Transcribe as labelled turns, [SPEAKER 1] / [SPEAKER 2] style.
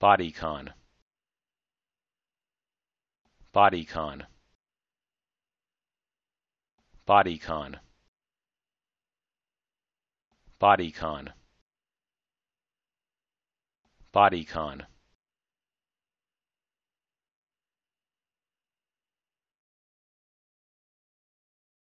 [SPEAKER 1] Bodycon Bodycon Bodycon Bodycon Bodycon